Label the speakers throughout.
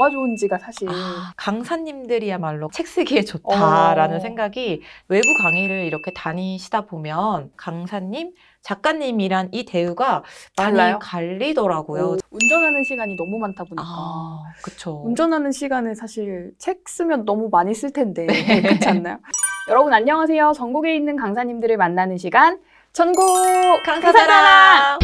Speaker 1: 뭐가 좋은지가 사실 아, 강사님들이야말로 책 쓰기에 좋다라는 어. 생각이 외부 강의를 이렇게 다니시다 보면 강사님 작가님이란 이 대우가 많이 달라요? 갈리더라고요. 오,
Speaker 2: 운전하는 시간이 너무 많다 보니까. 아, 그쵸. 운전하는 시간에 사실 책 쓰면 너무 많이 쓸 텐데. 네. 그렇지 않나요? 여러분 안녕하세요. 전국에 있는 강사님들을 만나는 시간 전국 강사사랑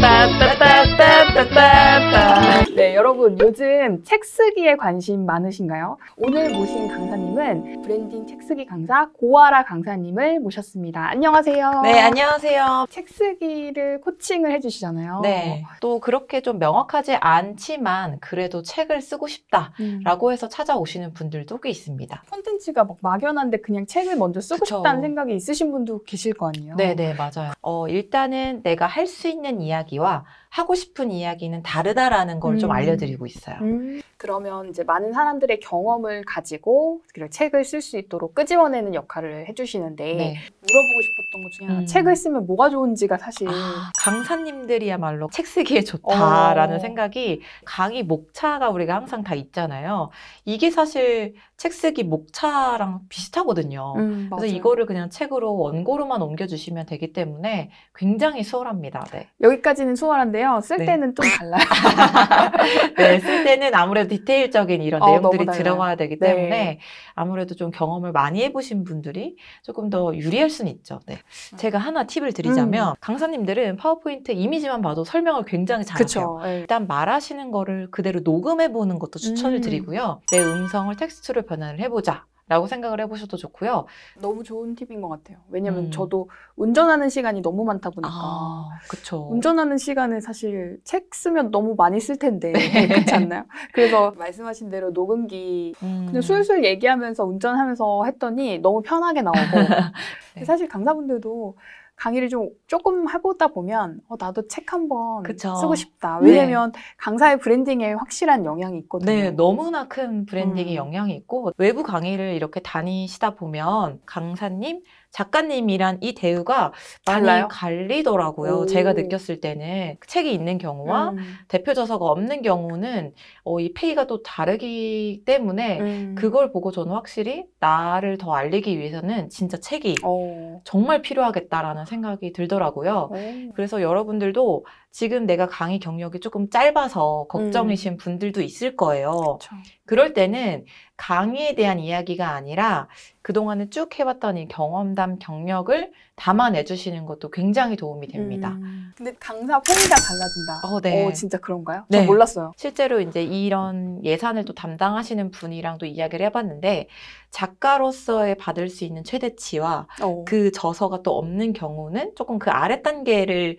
Speaker 2: 네 여러분 요즘 책 쓰기에 관심 많으신가요? 오늘 모신 강사님은 브랜딩 책 쓰기 강사 고아라 강사님을
Speaker 1: 모셨습니다. 안녕하세요. 네 안녕하세요.
Speaker 2: 책 쓰기를 코칭을 해주시잖아요.
Speaker 1: 네. 또 그렇게 좀 명확하지 않지만 그래도 책을 쓰고 싶다라고 음. 해서 찾아오시는 분들도 꽤 있습니다. 콘텐츠가 막 막연한데 그냥 책을 먼저 쓰고 그쵸. 싶다는 생각이 있으신 분도 계실 거 아니에요? 네네 네, 맞아요. 어, 어, 일단은 내가 할 수 있는 이야기와 하고 싶은 이야기는 다르다라는 걸좀 음. 알려드리고 있어요.
Speaker 2: 음. 그러면 이제 많은 사람들의 경험을 가지고 그리 책을 쓸 수 있도록 끄집어내는 역할을 해주시는데 네. 물어보고 싶었던 것 중에 하나 음.
Speaker 1: 책을 쓰면 뭐가 좋은지가 사실 아, 강사님들이야말로 책 쓰기에 좋다라는 어. 생각이 강의 목차가 우리가 항상 다 있잖아요. 이게 사실 책 쓰기 목차랑 비슷하거든요. 음, 그래서 맞아요. 이거를 그냥 책으로 원고로만 옮겨주시면 되기 때문에 굉장히 수월합니다. 네. 여기까지는
Speaker 2: 수월한데요. 있는데요. 쓸 네. 때는 좀 달라요.
Speaker 1: 네, 쓸 때는 아무래도 디테일적인 이런 어, 내용들이 들어가야 되기 네. 때문에 네. 아무래도 좀 경험을 많이 해보신 분들이 조금 더 유리할 수는 있죠. 네. 아. 제가 하나 팁을 드리자면 음. 강사님들은 파워포인트 이미지만 봐도 설명을 굉장히 잘하세요. 예. 일단 말하시는 거를 그대로 녹음해보는 것도 추천을 음. 드리고요. 내 음성을 텍스트로 변환을 해보자. 라고 생각을 해보셔도 좋고요. 너무 좋은 팁인
Speaker 2: 것 같아요. 왜냐면 음. 저도 운전하는 시간이 너무 많다 보니까. 아, 그쵸. 운전하는 시간에 사실 책 쓰면 너무 많이 쓸 텐데. 네. 그렇지 않나요? 그래서 말씀하신 대로 녹음기 음. 그냥 술술 얘기하면서 운전하면서 했더니 너무 편하게 나오고. 네. 사실 강사분들도 강의를 좀 조금 해보다 보면 어, 나도 책 한 번 쓰고 싶다. 네. 왜냐면 네. 강사의 브랜딩에 확실한 영향이 있거든요. 네, 너무나
Speaker 1: 큰 브랜딩의 음. 영향이 있고 외부 강의를 이렇게 다니시다 보면 강사님 작가님이란 이 대우가 많이 달라요? 갈리더라고요. 오. 제가 느꼈을 때는 책이 있는 경우와 음. 대표 저서가 없는 경우는 어, 이 페이가 또 다르기 때문에 음. 그걸 보고 저는 확실히 나를 더 알리기 위해서는 진짜 책이 오. 정말 필요하겠다라는 생각이 들더라고요. 오. 그래서 여러분들도 지금 내가 강의 경력이 조금 짧아서 걱정이신 음. 분들도 있을 거예요. 그쵸. 그럴 때는 강의에 대한 이야기가 아니라 그동안에 쭉 해봤던 이 경험담 경력을 담아내 주시는 것도 굉장히 도움이 됩니다. 음.
Speaker 2: 근데 강사 폼이 다 달라진다. 어, 네. 오, 어, 진짜 그런가요? 네. 저
Speaker 1: 몰랐어요. 실제로 이제 이런 예산을 또 담당하시는 분이랑도 이야기를 해봤는데 작가로서의 받을 수 있는 최대치와 오. 어. 그 저서가 또 없는 경우는 조금 그 아래 단계를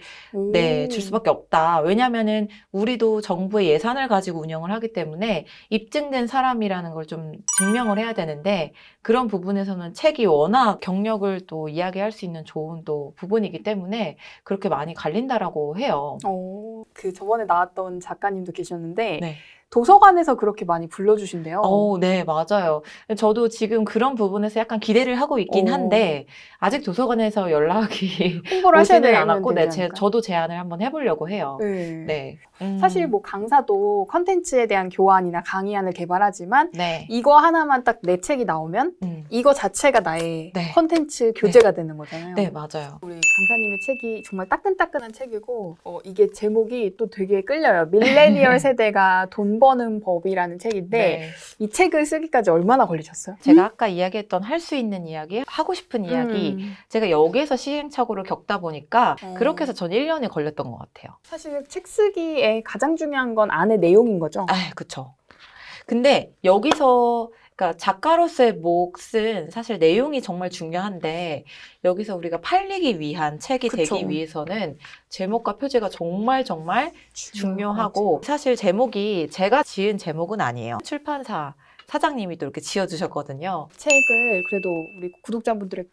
Speaker 1: 네, 줄 수밖에 수밖에 없다. 왜냐면은 우리도 정부의 예산을 가지고 운영을 하기 때문에 입증된 사람이라는 걸 좀 증명을 해야 되는데 그런 부분에서는 책이 워낙 경력을 또 이야기할 수 있는 좋은 또 부분이기 때문에 그렇게 많이 갈린다라고 해요. 오, 어, 그 저번에 나왔던 작가님도 계셨는데 네. 도서관에서 그렇게 많이 불러주신대요. 어, 네, 맞아요. 저도 지금 그런 부분에서 약간 기대를 하고 있긴 오. 어. 한데 아직 도서관에서 연락이 홍보를 하셔는 않았고, 네, 제, 저도 제안을 한번 해보려고 해요. 네. 네. 음. 사실
Speaker 2: 뭐 강사도 컨텐츠에 대한 교환이나 강의안을 개발하지만 네. 이거 하나만 딱 내 책이 나오면 음. 이거 자체가 나의 네. 컨텐츠 네. 교재가 되는 거잖아요. 네, 맞아요. 우리 강사님의 책이 정말 따끈따끈한 책이고 어, 이게 제목이 또 되게 끌려요. 밀레니얼 세대가 돈돈 버는 법이라는 책인데 네.
Speaker 1: 이 책을 쓰기까지 얼마나 걸리셨어요? 제가 음? 아까 이야기했던 할 수 있는 이야기, 하고 싶은 이야기 음. 제가 여기에서 시행착오를 겪다 보니까 어. 그렇게 해서 전 1년이 걸렸던 것 같아요. 사실 책 쓰기에 가장 중요한 건 안의 내용인 거죠? 아, 그렇죠 근데 여기서 그러니까 작가로서의 몫은 사실 내용이 정말 중요한데 여기서 우리가 팔리기 위한 책이 그쵸. 되기 위해서는 제목과 표제가 정말 정말 중요하고 사실 제목이 제가 지은 제목은 아니에요. 출판사 사장님이 또 이렇게 지어주셨거든요.
Speaker 2: 책을 그래도 우리 구독자분들에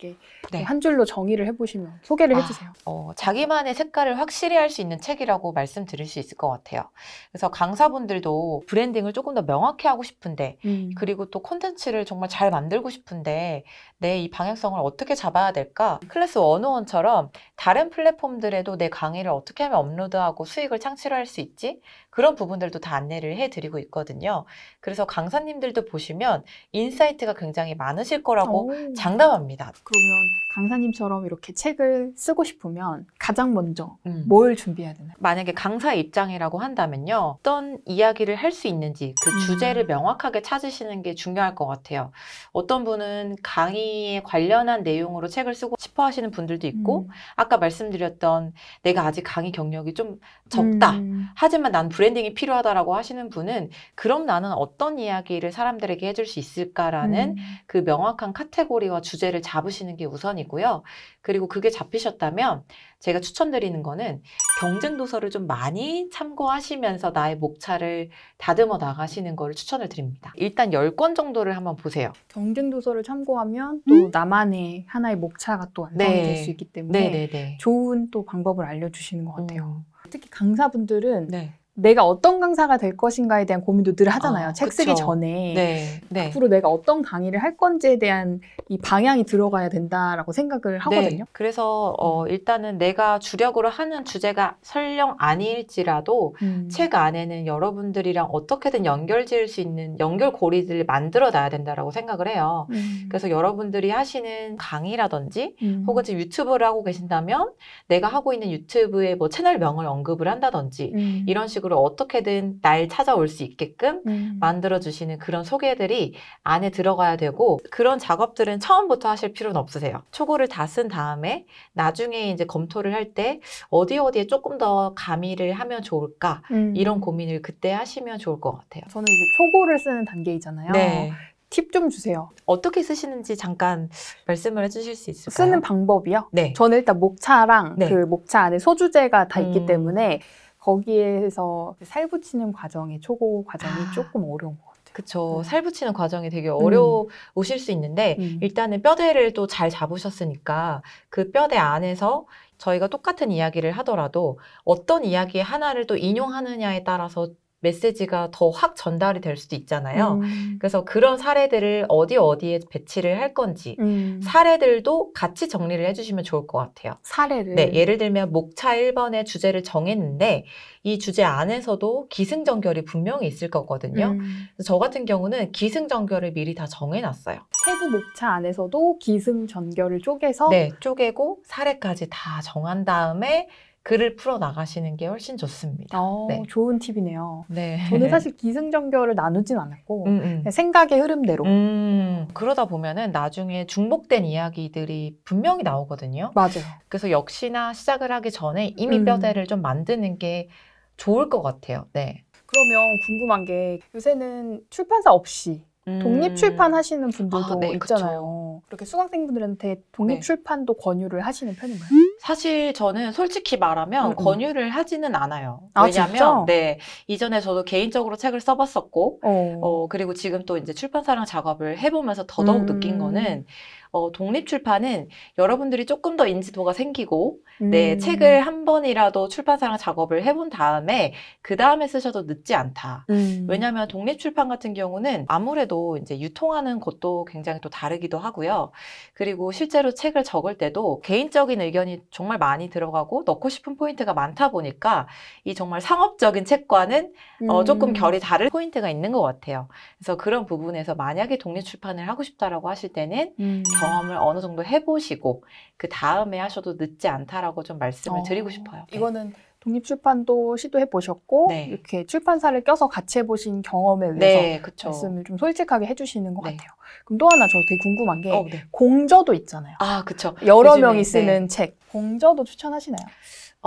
Speaker 2: 네. 한 줄로 정의를 해보시면 소개를 아, 해주세요.
Speaker 1: 어, 자기만의 색깔을 확실히 할 수 있는 책이라고 말씀드릴 수 있을 것 같아요. 그래서 강사분들도 브랜딩을 조금 더 명확히 하고 싶은데 음. 그리고 또 콘텐츠를 정말 잘 만들고 싶은데 내 이 방향성을 어떻게 잡아야 될까? 클래스 원오원처럼 다른 플랫폼들에도 내 강의를 어떻게 하면 업로드하고 수익을 창출할 수 있지? 그런 부분들도 다 안내를 해드리고 있거든요. 그래서 강사님들도 보시면 인사이트가 굉장히 많으실 거라고 오. 장담합니다. 그러면
Speaker 2: 강사님처럼 이렇게 책을 쓰고 싶으면 가장 먼저 음. 뭘 준비해야 되나요?
Speaker 1: 만약에 강사 입장이라고 한다면요. 어떤 이야기를 할 수 있는지 그 음. 주제를 명확하게 찾으시는 게 중요할 것 같아요. 어떤 분은 강의에 관련한 내용으로 책을 쓰고 싶어 하시는 분들도 있고 음. 아까 말씀드렸던 내가 아직 강의 경력이 좀 적다. 음. 하지만 난불 브랜딩이 필요하다라고 하시는 분은 그럼 나는 어떤 이야기를 사람들에게 해줄 수 있을까라는 음. 그 명확한 카테고리와 주제를 잡으시는 게 우선이고요. 그리고 그게 잡히셨다면 제가 추천드리는 거는 경쟁 도서를 좀 많이 참고하시면서 나의 목차를 다듬어 나가시는 거를 추천을 드립니다. 일단 10권 정도를 한번 보세요.
Speaker 2: 경쟁 도서를 참고하면
Speaker 1: 또 음? 나만의 하나의 목차가
Speaker 2: 또 완성될 네. 수 있기 때문에 네네네. 네, 네. 좋은 또 방법을 알려주시는 것 같아요. 음. 특히 강사분들은 네. 내가 어떤 강사가 될 것인가에 대한 고민도 늘 하잖아요. 아, 책 쓰기 전에 네, 네. 앞으로 내가 어떤 강의를 할 건지에 대한 이 방향이 들어가야 된다라고 생각을 네, 하거든요. 네.
Speaker 1: 그래서 어, 음. 일단은 내가 주력으로 하는 주제가 설령 아닐지라도 음. 책 안에는 여러분들이랑 어떻게든 연결지을 수 있는 연결고리들을 만들어놔야 된다라고 생각을 해요. 음. 그래서 여러분들이 하시는 강의라든지 음. 혹은 지금 유튜브를 하고 계신다면 내가 하고 있는 유튜브에뭐 채널명을 언급을 한다든지 음. 이런 식으로 식으로 어떻게든 날 찾아올 수 있게끔 음. 만들어주시는 그런 소개들이 안에 들어가야 되고 그런 작업들은 처음부터 하실 필요는 없으세요. 초고를 다 쓴 다음에 나중에 이제 검토를 할 때 어디 어디에 조금 더 가미를 하면 좋을까 음. 이런 고민을 그때 하시면 좋을 것 같아요. 저는 이제 초고를 쓰는 단계이잖아요. 네. 팁 좀 주세요. 어떻게 쓰시는지 잠깐 말씀을 해주실 수 있을까요?
Speaker 2: 쓰는 방법이요? 네. 저는 일단 목차랑 네. 그 목차 안에 소주제가 다 음... 있기 때문에
Speaker 1: 거기에서 그 살 붙이는 과정이 초고 과정이 아. 조금 어려운 것 같아요. 그쵸. 음. 살 붙이는 과정이 되게 음. 어려우실 음. 수 있는데, 음. 일단은 뼈대를 또 잘 잡으셨으니까, 그 뼈대 안에서 저희가 똑같은 이야기를 하더라도, 어떤 이야기 하나를 또 인용하느냐에 따라서 메시지가 더 확 전달이 될 수도 있잖아요. 음. 그래서 그런 사례들을 어디 어디에 배치를 할 건지 음. 사례들도 같이 정리를 해주시면 좋을 것 같아요.
Speaker 2: 사례를? 네, 예를
Speaker 1: 들면 목차 1번의 주제를 정했는데 이 주제 안에서도 기승전결이 분명히 있을 거거든요. 음. 저 같은 경우는 기승전결을 미리 다 정해놨어요. 세부 목차 안에서도 기승전결을 쪼개서? 네, 쪼개고 사례까지 다 정한 다음에 글을 풀어 나가시는 게 훨씬 좋습니다. 오, 어, 네. 좋은 팁이네요. 네. 저는 사실
Speaker 2: 기승전결을 나누진 않았고 음, 음. 네, 생각의 흐름대로. 음,
Speaker 1: 그러다 보면은 나중에 중복된 이야기들이 분명히 나오거든요. 맞아요. 그래서 역시나 시작을 하기 전에 이미 음. 뼈대를 좀 만드는 게 좋을 것 같아요. 네.
Speaker 2: 그러면 궁금한 게 요새는 출판사 없이 음. 독립 출판 하시는 분들도 아, 네, 있잖아요. 그쵸. 그렇게 수강생분들한테 독립 출판도 네. 권유를 하시는 편인가요?
Speaker 1: 사실 저는 솔직히 말하면 음. 음. 권유를 하지는 않아요. 아, 왜냐하면 네 이전에 저도 개인적으로 책을 써봤었고, 어. 어. 그리고 지금 또 이제 출판사랑 작업을 해보면서 더더욱 음. 느낀 거는 어, 독립 출판은 여러분들이 조금 더 인지도가 생기고 음. 내 책을 한 번이라도 출판사랑 작업을 해본 다음에 그 다음에 쓰셔도 늦지 않다. 음. 왜냐하면 독립 출판 같은 경우는 아무래도 이제 유통하는 것도 굉장히 또 다르기도 하고요. 그리고 실제로 책을 적을 때도 개인적인 의견이 정말 많이 들어가고 넣고 싶은 포인트가 많다 보니까 이 정말 상업적인 책과는 음. 어, 조금 음. 결이 다른 포인트가 있는 것 같아요. 그래서 그런 부분에서 만약에 독립 출판을 하고 싶다라고 하실 때는 음. 경험을 어느 정도 해보시고 그 다음에 하셔도 늦지 않다라고 좀 말씀을 어, 드리고 싶어요. 네. 이거는
Speaker 2: 독립출판도 시도해 보셨고 네. 이렇게 출판사를 껴서 같이 해보신 경험에 네, 의해서 네, 말씀을 좀 솔직하게 해주시는 것 네. 같아요. 그럼 또 하나 저 되게 궁금한 게 어, 네. 공저도 있잖아요. 아, 그렇죠. 여러 요즘에, 명이 네. 쓰는 책
Speaker 1: 공저도 추천하시나요?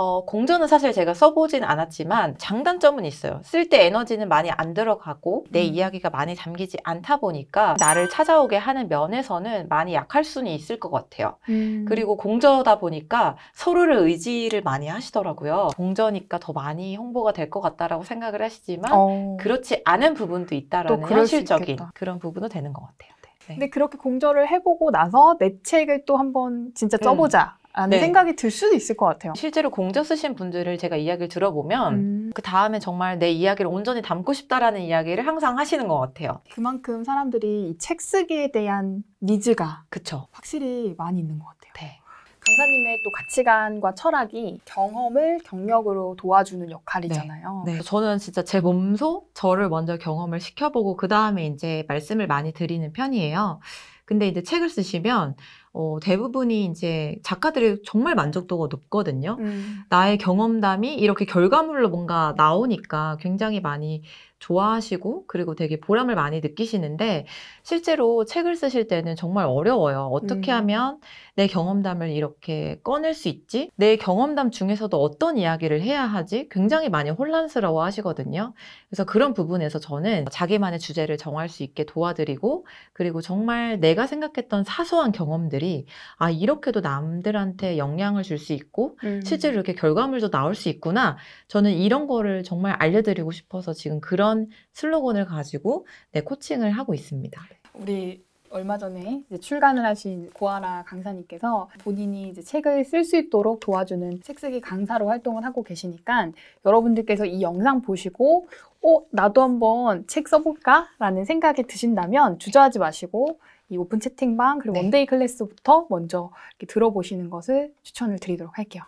Speaker 1: 어, 공전은 사실 제가 써보진 않았지만 장단점은 있어요. 쓸 때 에너지는 많이 안 들어가고 내 음. 이야기가 많이 담기지 않다 보니까 나를 찾아오게 하는 면에서는 많이 약할 수는 있을 것 같아요. 음. 그리고 공전이다 보니까 서로를 의지를 많이 하시더라고요. 공전이니까더 많이 홍보가 될 것 같다라고 생각을 하시지만 어. 그렇지 않은 부분도 있다라는 현실적인 그런 부분도 되는 것 같아요. 네.
Speaker 2: 근데 그렇게 공저를 해보고 나서 내 책을 또 한번 진짜 음. 써보자 라는 네. 생각이 들 수도 있을 것 같아요.
Speaker 1: 실제로 공저 쓰신 분들을 제가 이야기를 들어보면 음. 그 다음에 정말 내 이야기를 온전히 담고 싶다라는 이야기를 항상 하시는 것 같아요.
Speaker 2: 그만큼 사람들이 이 책 쓰기에 대한 니즈가 그쵸. 확실히 많이 있는 것 같아요. 네. 강사님의 또 가치관과 철학이 경험을 경력으로 도와주는
Speaker 1: 역할이잖아요. 네. 네. 저는 진짜 제 몸소 저를 먼저 경험을 시켜보고 그 다음에 이제 말씀을 많이 드리는 편이에요. 근데 이제 책을 쓰시면 어, 대부분이 이제 작가들의 정말 만족도가 높거든요. 음. 나의 경험담이 이렇게 결과물로 뭔가 나오니까 굉장히 많이 좋아하시고 그리고 되게 보람을 많이 느끼시는데 실제로 책을 쓰실 때는 정말 어려워요. 어떻게 음. 하면 내 경험담을 이렇게 꺼낼 수 있지? 내 경험담 중에서도 어떤 이야기를 해야 하지? 굉장히 많이 혼란스러워 하시거든요. 그래서 그런 부분에서 저는 자기만의 주제를 정할 수 있게 도와드리고 그리고 정말 내가 생각했던 사소한 경험들이 아, 이렇게도 남들한테 영향을 줄 수 있고 음. 실제로 이렇게 결과물도 나올 수 있구나. 저는 이런 거를 정말 알려드리고 싶어서 지금 그런 슬로건을 가지고 내 코칭을 하고 있습니다.
Speaker 2: 우리 얼마 전에 출간을 하신 고아라 강사님께서 본인이 책을 쓸 수 있도록 도와주는 책쓰기 강사로 활동을 하고 계시니까 여러분들께서 이 영상 보시고 어, 나도 한번 책 써볼까? 라는 생각이 드신다면 주저하지 마시고 이 오픈 채팅방 그리고 네. 원데이 클래스부터 먼저 들어보시는 것을 추천을 드리도록 할게요.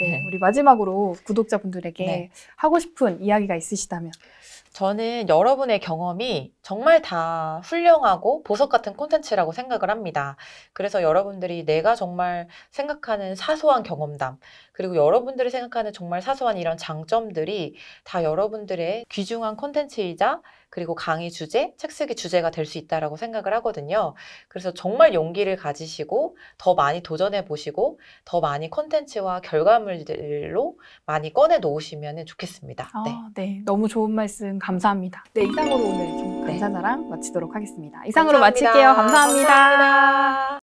Speaker 2: 네. 네. 네. 우리 마지막으로 구독자분들에게 네.
Speaker 1: 하고 싶은 이야기가 있으시다면 저는 여러분의 경험이 정말 다 훌륭하고 보석 같은 콘텐츠라고 생각을 합니다. 그래서 여러분들이 내가 정말 생각하는 사소한 경험담, 그리고 여러분들이 생각하는 정말 사소한 이런 장점들이 다 여러분들의 귀중한 콘텐츠이자 그리고 강의 주제, 책 쓰기 주제가 될 수 있다라고 생각을 하거든요. 그래서 정말 용기를 가지시고 더 많이 도전해 보시고 더 많이 콘텐츠와 결과물들로 많이 꺼내 놓으시면 좋겠습니다. 아, 네. 아,
Speaker 2: 네. 너무 좋은 말씀 감사합니다. 네, 이상으로 오늘
Speaker 1: 좀 네. 감사사랑 마치도록
Speaker 2: 하겠습니다. 이상으로 감사합니다. 마칠게요 감사합니다.
Speaker 1: 감사합니다.